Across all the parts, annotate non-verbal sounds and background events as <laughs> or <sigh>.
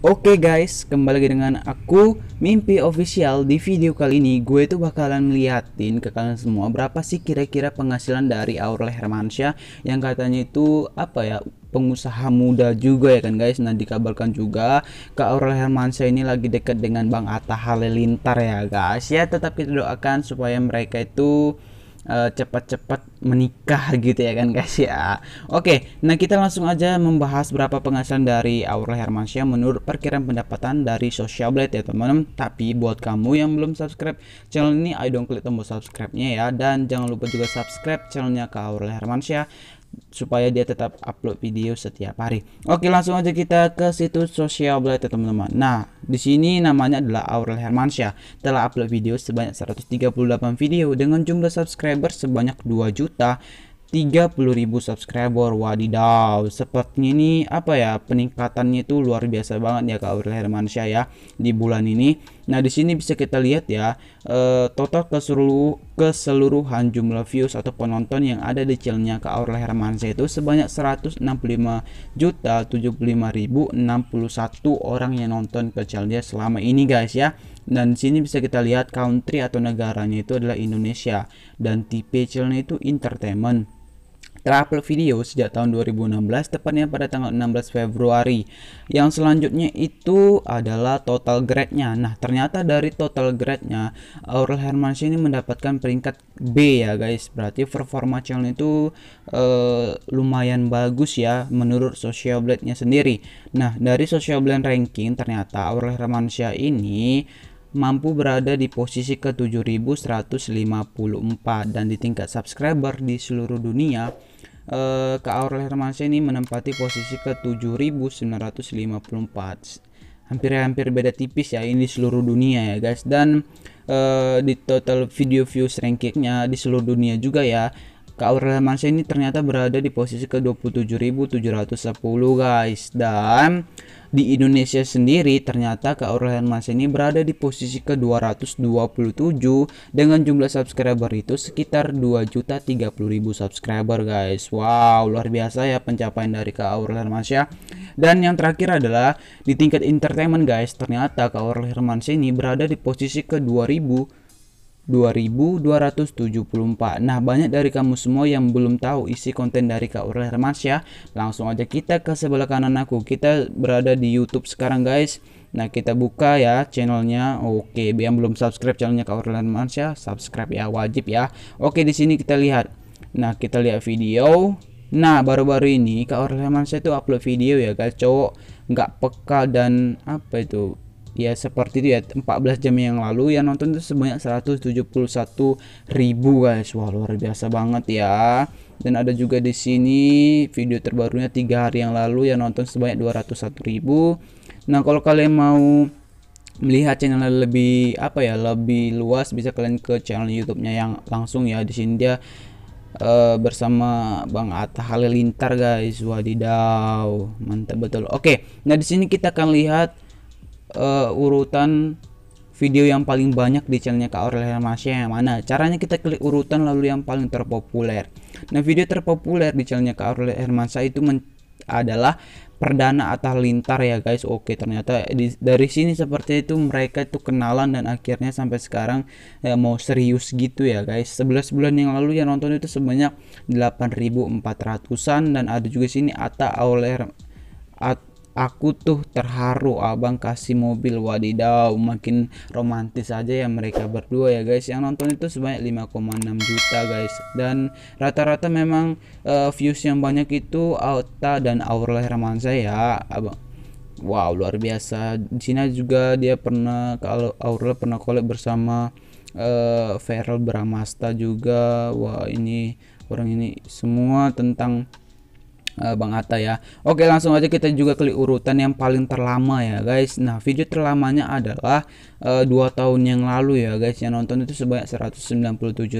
Oke guys, kembali lagi dengan aku Mimpi Official Di video kali ini gue tuh bakalan ngeliatin ke kalian semua Berapa sih kira-kira penghasilan dari Aurel Hermansyah Yang katanya itu apa ya pengusaha muda juga ya kan guys Nah dikabarkan juga ke Aurel Hermansyah ini lagi dekat dengan Bang Atta Halilintar ya guys Ya Tetapi kita doakan supaya mereka itu Eh, cepat-cepat uh, menikah <laughs> gitu ya kan guys ya. Oke, nah kita langsung aja membahas berapa penghasilan dari Aurel Hermansyah menurut perkiraan pendapatan dari Social Blade ya teman-teman. Tapi buat kamu yang belum subscribe channel ini, ayo dong klik tombol subscribe-nya ya dan jangan lupa juga subscribe channelnya ke Aurel Hermansyah supaya dia tetap upload video setiap hari. Oke, langsung aja kita ke situs sosial Blade teman-teman. Nah, di sini namanya adalah Aurel Hermansyah. Telah upload video sebanyak 138 video dengan jumlah subscriber sebanyak 2 juta ribu subscriber wadidaw sepertinya ini apa ya peningkatannya itu luar biasa banget ya Kak Aurel Hermansyah ya di bulan ini Nah, di sini bisa kita lihat ya, eh, total keseluruh keseluruhan jumlah views atau penonton yang ada di channelnya Kak Aurel Hermansyah itu sebanyak 165.075.061 orang yang nonton ke channelnya selama ini guys ya. Dan di sini bisa kita lihat country atau negaranya itu adalah Indonesia dan tipe channelnya itu entertainment telah upload video sejak tahun 2016 tepatnya pada tanggal 16 Februari yang selanjutnya itu adalah total grade-nya nah ternyata dari total grade-nya Aurel Hermansyah ini mendapatkan peringkat B ya guys berarti performa channel itu uh, lumayan bagus ya menurut Social Blade-nya sendiri nah dari Social Blade ranking ternyata Aurel Hermansyah ini mampu berada di posisi ke 7154 dan di tingkat subscriber di seluruh dunia eh, Aurel Hermansyah ini menempati posisi ke 7954 hampir-hampir beda tipis ya ini seluruh dunia ya guys dan eh, di total video views rankingnya di seluruh dunia juga ya Kak Aurel Hermansyah ini ternyata berada di posisi ke-27.710 guys. Dan di Indonesia sendiri ternyata Kak Aurel Hermansyah ini berada di posisi ke-227 dengan jumlah subscriber itu sekitar 2.030.000 subscriber guys. Wow, luar biasa ya pencapaian dari Kak Aurel Hermansyah. Dan yang terakhir adalah di tingkat entertainment guys, ternyata Kak Aurel Hermansyah ini berada di posisi ke-2000 2274. Nah, banyak dari kamu semua yang belum tahu isi konten dari Kak Aurel Hermansyah. Langsung aja kita ke sebelah kanan aku. Kita berada di YouTube sekarang, guys. Nah, kita buka ya channelnya. Oke, yang belum subscribe channelnya Kak Aurel Hermansyah, subscribe ya, wajib ya. Oke, di sini kita lihat. Nah, kita lihat video. Nah, baru-baru ini Kak Aurel Hermansyah itu upload video ya, guys. Cowok nggak peka dan apa itu ya seperti itu ya 14 jam yang lalu yang nonton itu sebanyak 171 ribu guys wah luar biasa banget ya dan ada juga di sini video terbarunya tiga hari yang lalu yang nonton sebanyak 201 ribu nah kalau kalian mau melihat channel lebih apa ya lebih luas bisa kalian ke channel YouTube-nya yang langsung ya di sini dia uh, bersama Bang Atta Halilintar guys wadidaw mantap betul oke nah di sini kita akan lihat uh, urutan video yang paling banyak di channelnya Kak Aurelia Masya yang mana caranya kita klik urutan lalu yang paling terpopuler nah video terpopuler di channelnya Kak Aurelia Hermansyah itu adalah perdana atau lintar ya guys oke ternyata di, dari sini seperti itu mereka itu kenalan dan akhirnya sampai sekarang ya, mau serius gitu ya guys 11 bulan yang lalu yang nonton itu sebanyak 8400an dan ada juga sini Ata Auler At, aku tuh terharu abang kasih mobil wadidaw makin romantis aja ya mereka berdua ya guys yang nonton itu sebanyak 5,6 juta guys dan rata-rata memang uh, views yang banyak itu Alta dan Aurel Rahman ya abang wow luar biasa di sini juga dia pernah kalau Aurel pernah kolek bersama uh, eh, Feral Bramasta juga wah ini orang ini semua tentang Eh, Bang Atta ya. Oke langsung aja kita juga klik urutan yang paling terlama ya guys. Nah video terlamanya adalah eh, dua 2 tahun yang lalu ya guys yang nonton itu sebanyak 197.000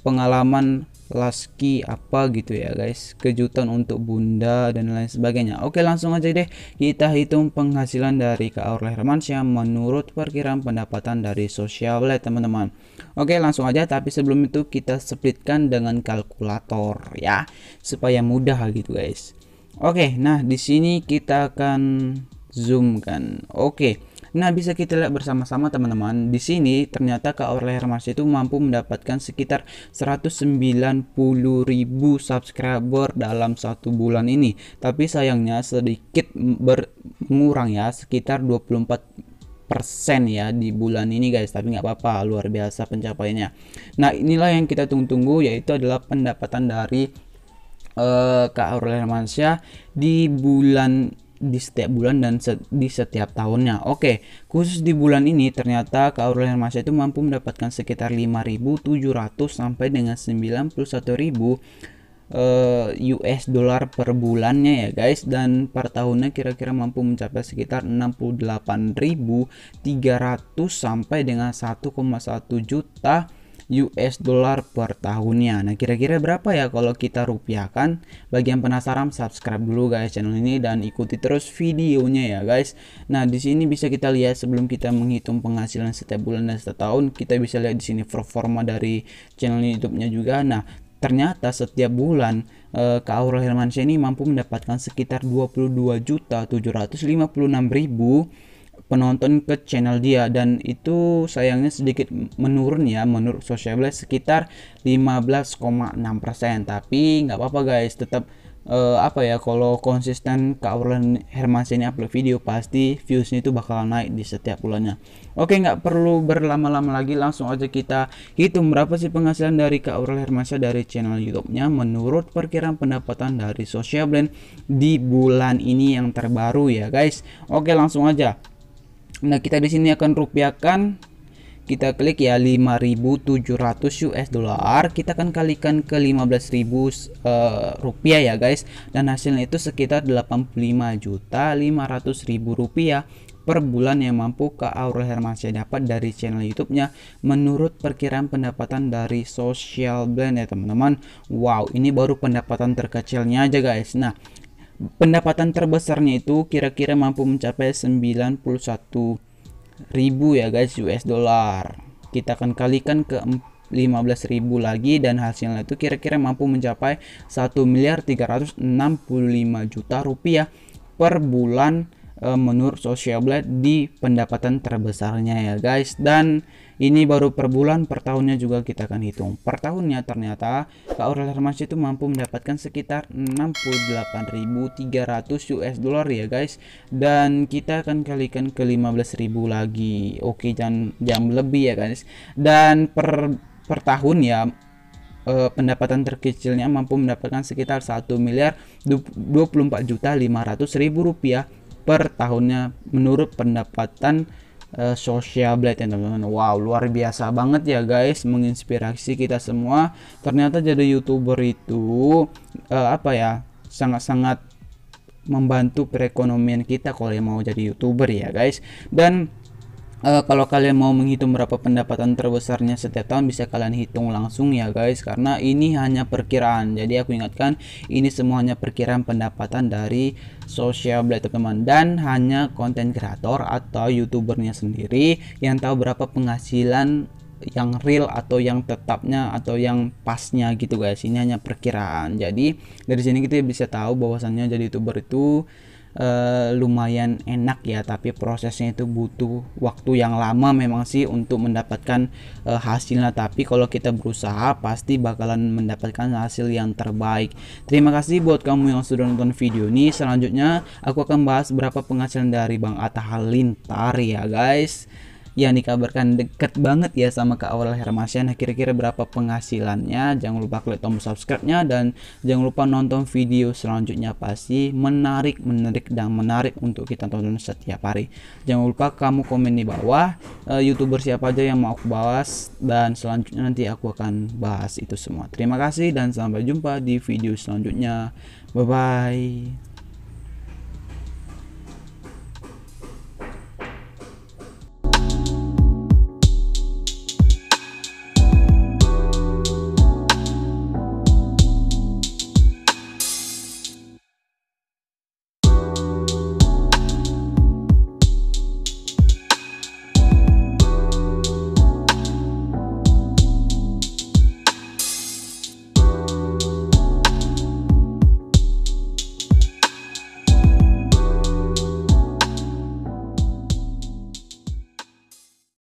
pengalaman Laski apa gitu ya guys kejutan untuk bunda dan lain sebagainya oke langsung aja deh kita hitung penghasilan dari Kak Aurel Hermansyah menurut perkiraan pendapatan dari sosial e, teman-teman oke langsung aja tapi sebelum itu kita splitkan dengan kalkulator ya supaya mudah gitu guys oke nah di sini kita akan zoom kan oke Nah, bisa kita lihat bersama-sama teman-teman. Di sini ternyata Kak Aurelia Hermansyah itu mampu mendapatkan sekitar 190.000 subscriber dalam satu bulan ini. Tapi sayangnya sedikit berkurang ya, sekitar 24 persen ya di bulan ini guys tapi nggak apa-apa luar biasa pencapaiannya nah inilah yang kita tunggu-tunggu yaitu adalah pendapatan dari uh, Kak Aurelia Hermansyah di bulan di setiap bulan dan se di setiap tahunnya. Oke, khusus di bulan ini ternyata Aurel Hermansyah itu mampu mendapatkan sekitar 5.700 sampai dengan 91.000 uh, US dollar per bulannya ya guys dan per tahunnya kira-kira mampu mencapai sekitar 68.300 sampai dengan 1,1 juta US dollar per tahunnya. Nah, kira-kira berapa ya kalau kita rupiahkan? Bagi yang penasaran subscribe dulu guys channel ini dan ikuti terus videonya ya guys. Nah, di sini bisa kita lihat sebelum kita menghitung penghasilan setiap bulan dan setiap tahun, kita bisa lihat di sini performa dari channel YouTube-nya juga. Nah, ternyata setiap bulan eh, Kak Aurel Hermansyah ini mampu mendapatkan sekitar 22.756.000 penonton ke channel dia dan itu sayangnya sedikit menurun ya menurut social blade sekitar 15,6% tapi nggak apa-apa guys tetap uh, apa ya kalau konsisten Kak Aurelan Hermansyah ini upload video pasti views itu bakal naik di setiap bulannya oke nggak perlu berlama-lama lagi langsung aja kita hitung berapa sih penghasilan dari Kak Aurel Hermansyah dari channel YouTube-nya menurut perkiraan pendapatan dari Social Blend di bulan ini yang terbaru ya guys oke langsung aja Nah, kita di sini akan rupiahkan. Kita klik ya 5.700 US dollar, kita akan kalikan ke 15.000 uh, eh, rupiah ya, guys. Dan hasilnya itu sekitar 85.500.000 rupiah per bulan yang mampu ke Aurel Hermansyah dapat dari channel YouTube-nya menurut perkiraan pendapatan dari Social Blend ya teman-teman. Wow, ini baru pendapatan terkecilnya aja guys. Nah, pendapatan terbesarnya itu kira-kira mampu mencapai 91 ribu ya guys US dollar kita akan kalikan ke 15 ribu lagi dan hasilnya itu kira-kira mampu mencapai 1 miliar 365 juta rupiah per bulan Eh, menurut Social Blade di pendapatan terbesarnya ya guys dan ini baru per bulan per tahunnya juga kita akan hitung per tahunnya ternyata Kak Aurel Hermansyah itu mampu mendapatkan sekitar 68.300 US dollar ya guys dan kita akan kalikan ke 15.000 lagi oke jangan jam lebih ya guys dan per per tahun ya Uh, pendapatan terkecilnya mampu mendapatkan sekitar 1 miliar 24 juta 500 ribu rupiah per tahunnya menurut pendapatan uh, eh, sosial blade ya teman-teman wow luar biasa banget ya guys menginspirasi kita semua ternyata jadi youtuber itu uh, apa ya sangat-sangat membantu perekonomian kita kalau yang mau jadi youtuber ya guys dan uh, kalau kalian mau menghitung berapa pendapatan terbesarnya setiap tahun bisa kalian hitung langsung ya guys karena ini hanya perkiraan jadi aku ingatkan ini semuanya perkiraan pendapatan dari social blade teman-teman dan hanya konten kreator atau youtubernya sendiri yang tahu berapa penghasilan yang real atau yang tetapnya atau yang pasnya gitu guys ini hanya perkiraan jadi dari sini kita bisa tahu bahwasannya jadi youtuber itu Eh, lumayan enak ya tapi prosesnya itu butuh waktu yang lama memang sih untuk mendapatkan uh, hasilnya tapi kalau kita berusaha pasti bakalan mendapatkan hasil yang terbaik terima kasih buat kamu yang sudah nonton video ini selanjutnya aku akan bahas berapa penghasilan dari Bang Atta Halilintar ya guys yang dikabarkan dekat banget ya sama Kak Aurel Hermasian. Nah, kira-kira berapa penghasilannya? Jangan lupa klik tombol subscribe-nya dan jangan lupa nonton video selanjutnya pasti menarik, menarik dan menarik untuk kita tonton setiap hari. Jangan lupa kamu komen di bawah uh, YouTuber siapa aja yang mau aku bahas dan selanjutnya nanti aku akan bahas itu semua. Terima kasih dan sampai jumpa di video selanjutnya. Bye bye.